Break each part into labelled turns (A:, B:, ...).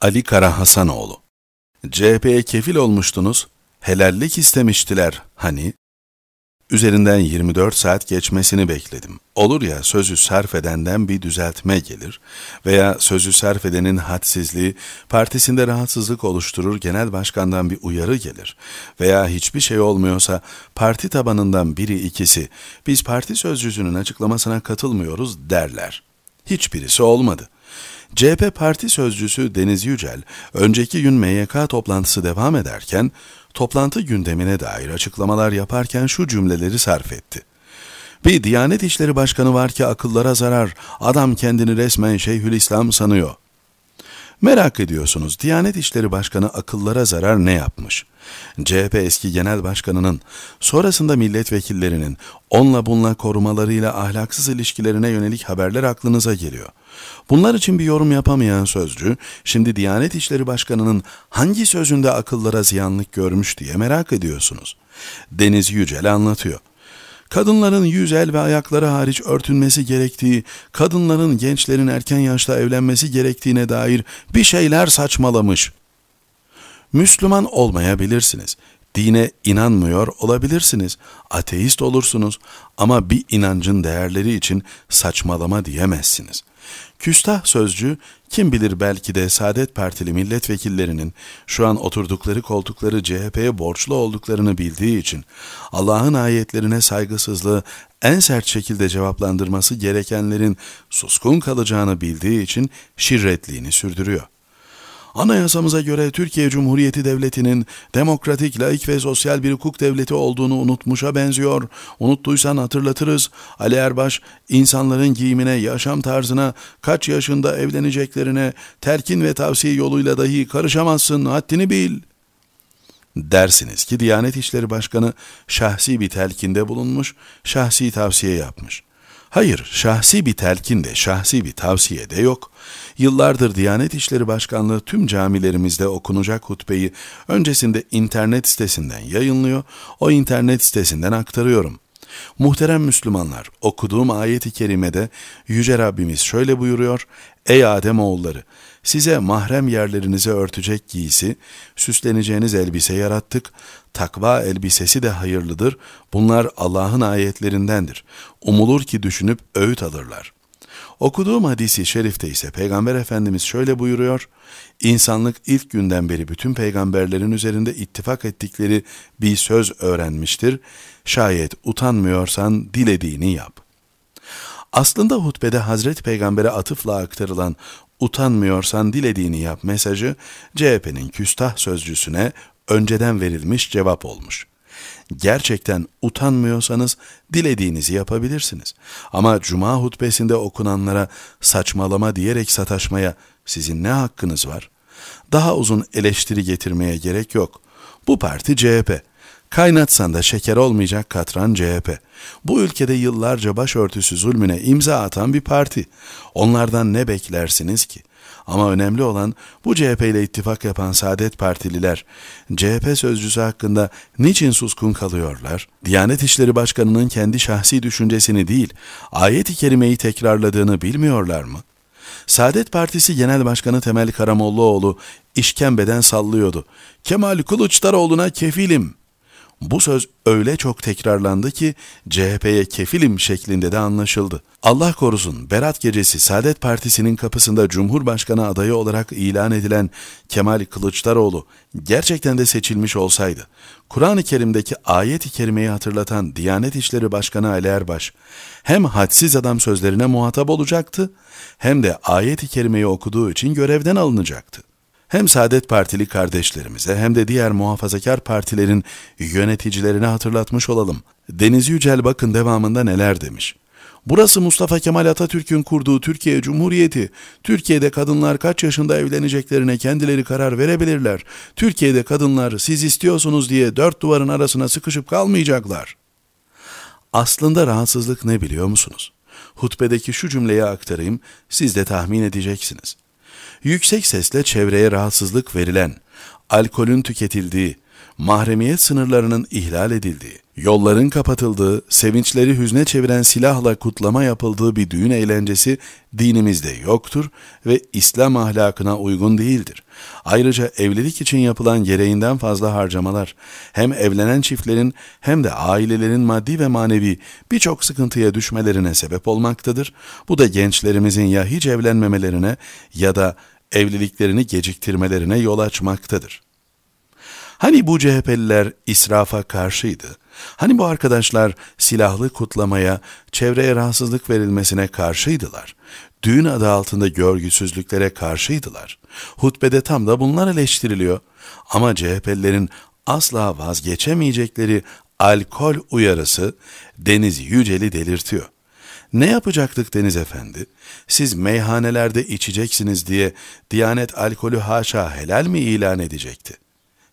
A: Ali Kara Hasanoğlu CHP'ye kefil olmuştunuz, helallik istemiştiler hani? Üzerinden 24 saat geçmesini bekledim. Olur ya sözü sarf edenden bir düzeltme gelir veya sözü sarf edenin hadsizliği partisinde rahatsızlık oluşturur genel başkandan bir uyarı gelir veya hiçbir şey olmuyorsa parti tabanından biri ikisi biz parti sözcüsünün açıklamasına katılmıyoruz derler. Hiçbirisi olmadı. CHP Parti Sözcüsü Deniz Yücel, önceki gün MYK toplantısı devam ederken, toplantı gündemine dair açıklamalar yaparken şu cümleleri sarf etti. Bir Diyanet İşleri Başkanı var ki akıllara zarar, adam kendini resmen Şeyhülislam sanıyor.'' Merak ediyorsunuz, Diyanet İşleri Başkanı akıllara zarar ne yapmış? CHP eski genel başkanının, sonrasında milletvekillerinin, onunla bununla korumalarıyla ahlaksız ilişkilerine yönelik haberler aklınıza geliyor. Bunlar için bir yorum yapamayan sözcü, şimdi Diyanet İşleri Başkanı'nın hangi sözünde akıllara ziyanlık görmüş diye merak ediyorsunuz. Deniz Yücel anlatıyor kadınların yüz el ve ayakları hariç örtünmesi gerektiği, kadınların gençlerin erken yaşta evlenmesi gerektiğine dair bir şeyler saçmalamış. Müslüman olmayabilirsiniz. Dine inanmıyor olabilirsiniz. Ateist olursunuz ama bir inancın değerleri için saçmalama diyemezsiniz. Küstah sözcü kim bilir belki de Saadet Partili milletvekillerinin şu an oturdukları koltukları CHP'ye borçlu olduklarını bildiği için Allah'ın ayetlerine saygısızlığı en sert şekilde cevaplandırması gerekenlerin suskun kalacağını bildiği için şirretliğini sürdürüyor.
B: Anayasamıza
A: göre Türkiye Cumhuriyeti Devleti'nin demokratik, laik ve sosyal bir hukuk devleti olduğunu unutmuşa benziyor. Unuttuysan hatırlatırız. Ali Erbaş, insanların giyimine, yaşam tarzına, kaç yaşında evleneceklerine, terkin ve tavsiye yoluyla dahi karışamazsın, haddini bil.'' Dersiniz ki Diyanet İşleri Başkanı şahsi bir telkinde bulunmuş, şahsi tavsiye yapmış. Hayır, şahsi bir telkin de, şahsi bir tavsiye de yok. Yıllardır Diyanet İşleri Başkanlığı tüm camilerimizde okunacak hutbeyi öncesinde internet sitesinden yayınlıyor, o internet sitesinden aktarıyorum. Muhterem Müslümanlar, okuduğum ayeti kerimede Yüce Rabbimiz şöyle buyuruyor, Ey Adem oğulları, size mahrem yerlerinize örtecek giysi, süsleneceğiniz elbise yarattık, takva elbisesi de hayırlıdır, bunlar Allah'ın ayetlerindendir. Umulur ki düşünüp öğüt alırlar. Okuduğum hadisi şerifte ise Peygamber Efendimiz şöyle buyuruyor, İnsanlık ilk günden beri bütün peygamberlerin üzerinde ittifak ettikleri bir söz öğrenmiştir. Şayet utanmıyorsan dilediğini yap. Aslında hutbede Hazreti Peygamber'e atıfla aktarılan utanmıyorsan dilediğini yap mesajı CHP'nin küstah sözcüsüne önceden verilmiş cevap olmuş.'' Gerçekten utanmıyorsanız dilediğinizi yapabilirsiniz. Ama cuma hutbesinde okunanlara saçmalama diyerek sataşmaya sizin ne hakkınız var? Daha uzun eleştiri getirmeye gerek yok. Bu parti CHP. Kaynatsan da şeker olmayacak katran CHP. Bu ülkede yıllarca başörtüsü zulmüne imza atan bir parti. Onlardan ne beklersiniz ki?'' Ama önemli olan bu CHP ile ittifak yapan Saadet Partililer CHP sözcüsü hakkında niçin suskun kalıyorlar? Diyanet İşleri Başkanı'nın kendi şahsi düşüncesini değil, ayet-i kerimeyi tekrarladığını bilmiyorlar mı? Saadet Partisi Genel Başkanı Temel Karamollaoğlu işkembeden sallıyordu. Kemal Kılıçdaroğlu'na kefilim.'' Bu söz öyle çok tekrarlandı ki CHP'ye kefilim şeklinde de anlaşıldı. Allah korusun Berat gecesi Saadet Partisi'nin kapısında Cumhurbaşkanı adayı olarak ilan edilen Kemal Kılıçdaroğlu gerçekten de seçilmiş olsaydı, Kur'an-ı Kerim'deki ayet-i kerimeyi hatırlatan Diyanet İşleri Başkanı Ali Erbaş, hem hadsiz adam sözlerine muhatap olacaktı, hem de ayet-i kerimeyi okuduğu için görevden alınacaktı hem Saadet Partili kardeşlerimize hem de diğer muhafazakar partilerin yöneticilerine hatırlatmış olalım. Deniz Yücel bakın devamında neler demiş. Burası Mustafa Kemal Atatürk'ün kurduğu Türkiye Cumhuriyeti. Türkiye'de kadınlar kaç yaşında evleneceklerine kendileri karar verebilirler. Türkiye'de kadınlar siz istiyorsunuz diye dört duvarın arasına sıkışıp kalmayacaklar. Aslında rahatsızlık ne biliyor musunuz? Hutbedeki şu cümleyi aktarayım, siz de tahmin edeceksiniz.'' yüksek sesle çevreye rahatsızlık verilen, alkolün tüketildiği, mahremiyet sınırlarının ihlal edildiği, yolların kapatıldığı, sevinçleri hüzne çeviren silahla kutlama yapıldığı bir düğün eğlencesi dinimizde yoktur ve İslam ahlakına uygun değildir. Ayrıca evlilik için yapılan gereğinden fazla harcamalar hem evlenen çiftlerin hem de ailelerin maddi ve manevi birçok sıkıntıya düşmelerine sebep olmaktadır. Bu da gençlerimizin ya hiç evlenmemelerine ya da evliliklerini geciktirmelerine yol açmaktadır. Hani bu CHP'liler israfa karşıydı? Hani bu arkadaşlar silahlı kutlamaya, çevreye rahatsızlık verilmesine karşıydılar? Düğün adı altında görgüsüzlüklere karşıydılar. Hutbede tam da bunlar eleştiriliyor. Ama CHP'lilerin asla vazgeçemeyecekleri alkol uyarısı Deniz Yücel'i delirtiyor. Ne yapacaktık Deniz Efendi? Siz meyhanelerde içeceksiniz diye Diyanet alkolü haşa helal mi ilan edecekti?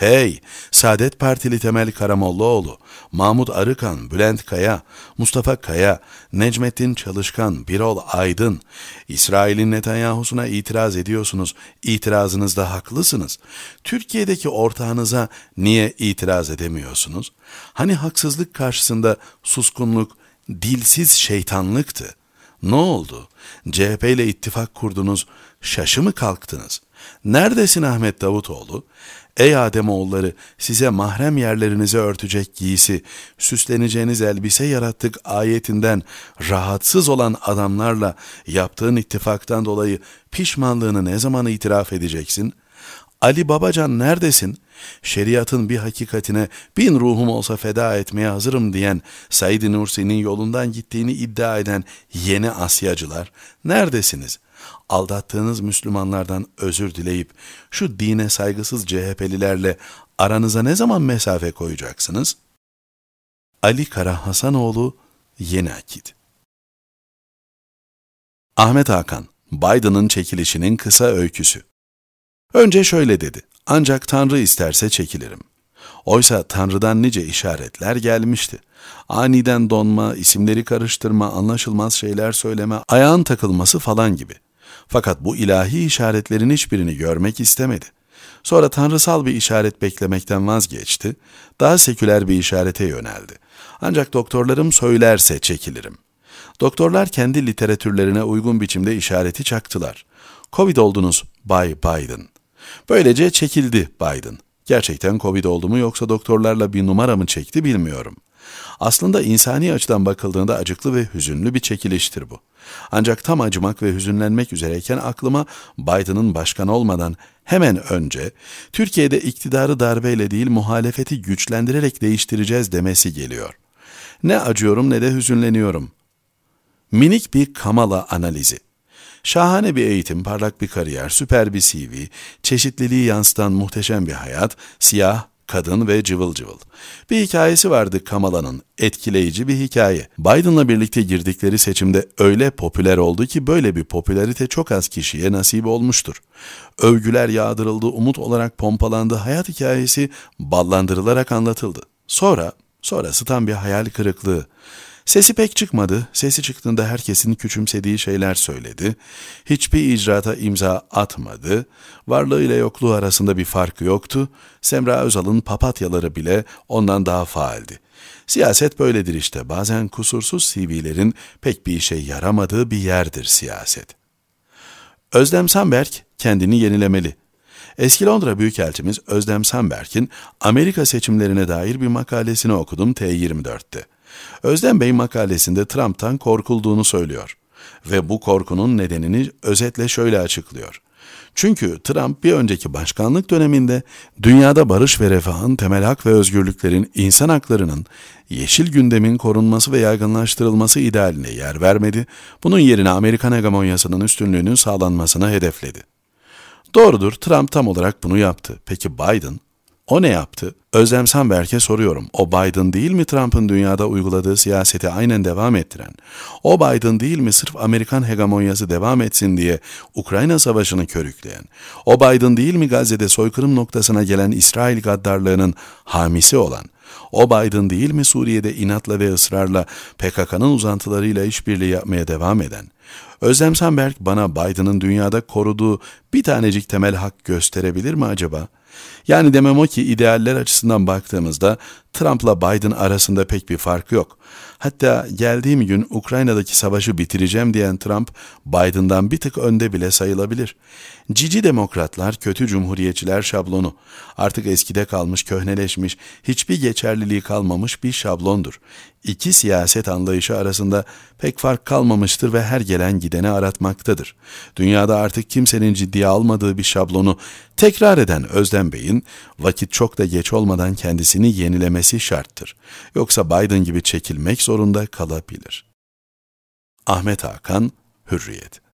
A: Hey, Saadet Partili Temel Karamollaoğlu, Mahmut Arıkan, Bülent Kaya, Mustafa Kaya, Necmettin Çalışkan, Birol Aydın, İsrail'in Netanyahu'suna itiraz ediyorsunuz, itirazınızda haklısınız. Türkiye'deki ortağınıza niye itiraz edemiyorsunuz? Hani haksızlık karşısında suskunluk, dilsiz şeytanlıktı. Ne oldu? CHP ile ittifak kurdunuz, şaşı mı kalktınız?'' Neredesin Ahmet Davutoğlu? Ey Ademoğulları size mahrem yerlerinize örtecek giysi, süsleneceğiniz elbise yarattık ayetinden rahatsız olan adamlarla yaptığın ittifaktan dolayı pişmanlığını ne zaman itiraf edeceksin? Ali Babacan neredesin? Şeriatın bir hakikatine bin ruhum olsa feda etmeye hazırım diyen Said Nursi'nin yolundan gittiğini iddia eden yeni Asyacılar neredesiniz?'' aldattığınız Müslümanlardan özür dileyip şu dine saygısız CHP'lilerle aranıza ne zaman mesafe koyacaksınız? Ali Kara Hasanoğlu, Yeni Akit Ahmet Hakan, Biden'ın çekilişinin kısa öyküsü. Önce şöyle dedi, ancak Tanrı isterse çekilirim. Oysa Tanrı'dan nice işaretler gelmişti. Aniden donma, isimleri karıştırma, anlaşılmaz şeyler söyleme, ayağın takılması falan gibi. Fakat bu ilahi işaretlerin hiçbirini görmek istemedi. Sonra tanrısal bir işaret beklemekten vazgeçti, daha seküler bir işarete yöneldi. Ancak doktorlarım söylerse çekilirim. Doktorlar kendi literatürlerine uygun biçimde işareti çaktılar. Covid oldunuz Bay Biden. Böylece çekildi Biden. Gerçekten Covid oldu mu yoksa doktorlarla bir numara mı çekti bilmiyorum.'' Aslında insani açıdan bakıldığında acıklı ve hüzünlü bir çekiliştir bu. Ancak tam acımak ve hüzünlenmek üzereyken aklıma Biden'ın başkan olmadan hemen önce Türkiye'de iktidarı darbeyle değil muhalefeti güçlendirerek değiştireceğiz demesi geliyor. Ne acıyorum ne de hüzünleniyorum. Minik bir Kamala analizi. Şahane bir eğitim, parlak bir kariyer, süper bir CV, çeşitliliği yansıtan muhteşem bir hayat, siyah, kadın ve cıvıl cıvıl. Bir hikayesi vardı Kamala'nın, etkileyici bir hikaye. Biden'la birlikte girdikleri seçimde öyle popüler oldu ki böyle bir popülarite çok az kişiye nasip olmuştur. Övgüler yağdırıldı, umut olarak pompalandı, hayat hikayesi ballandırılarak anlatıldı. Sonra, sonrası tam bir hayal kırıklığı. Sesi pek çıkmadı, sesi çıktığında herkesin küçümsediği şeyler söyledi, hiçbir icraata imza atmadı, varlığı ile yokluğu arasında bir fark yoktu, Semra Özal'ın papatyaları bile ondan daha faaldi. Siyaset böyledir işte, bazen kusursuz CV'lerin pek bir işe yaramadığı bir yerdir siyaset. Özlem Samberk kendini yenilemeli, Eski Londra Büyükelçimiz Özlem Samberk'in Amerika seçimlerine dair bir makalesini okudum T24'te. Özlem Bey makalesinde Trump'tan korkulduğunu söylüyor ve bu korkunun nedenini özetle şöyle açıklıyor. Çünkü Trump bir önceki başkanlık döneminde dünyada barış ve refahın temel hak ve özgürlüklerin, insan haklarının, yeşil gündemin korunması ve yaygınlaştırılması idealine yer vermedi, bunun yerine Amerikan hegemonyasının üstünlüğünün sağlanmasını hedefledi. Doğrudur, Trump tam olarak bunu yaptı. Peki Biden? O ne yaptı? Özlem Samberk'e soruyorum. O Biden değil mi Trump'ın dünyada uyguladığı siyaseti aynen devam ettiren? O Biden değil mi sırf Amerikan hegemonyası devam etsin diye Ukrayna savaşını körükleyen? O Biden değil mi Gazze'de soykırım noktasına gelen İsrail gaddarlığının hamisi olan?'' O Biden değil mi Suriye'de inatla ve ısrarla PKK'nın uzantılarıyla işbirliği yapmaya devam eden? Özlem Sanberk bana Biden'ın dünyada koruduğu bir tanecik temel hak gösterebilir mi acaba? Yani demem o ki idealler açısından baktığımızda Trump'la Biden arasında pek bir fark yok. Hatta geldiğim gün Ukrayna'daki savaşı bitireceğim diyen Trump, Biden'dan bir tık önde bile sayılabilir. Cici demokratlar, kötü cumhuriyetçiler şablonu. Artık eskide kalmış, köhneleşmiş, hiçbir geçerliliği kalmamış bir şablondur. İki siyaset anlayışı arasında pek fark kalmamıştır ve her gelen gideni aratmaktadır. Dünyada artık kimsenin ciddiye almadığı bir şablonu tekrar eden Özlem Bey'in vakit çok da geç olmadan kendisini yenilemesi şarttır. Yoksa Biden gibi çekilmek zorunda kalabilir. Ahmet Hakan, Hürriyet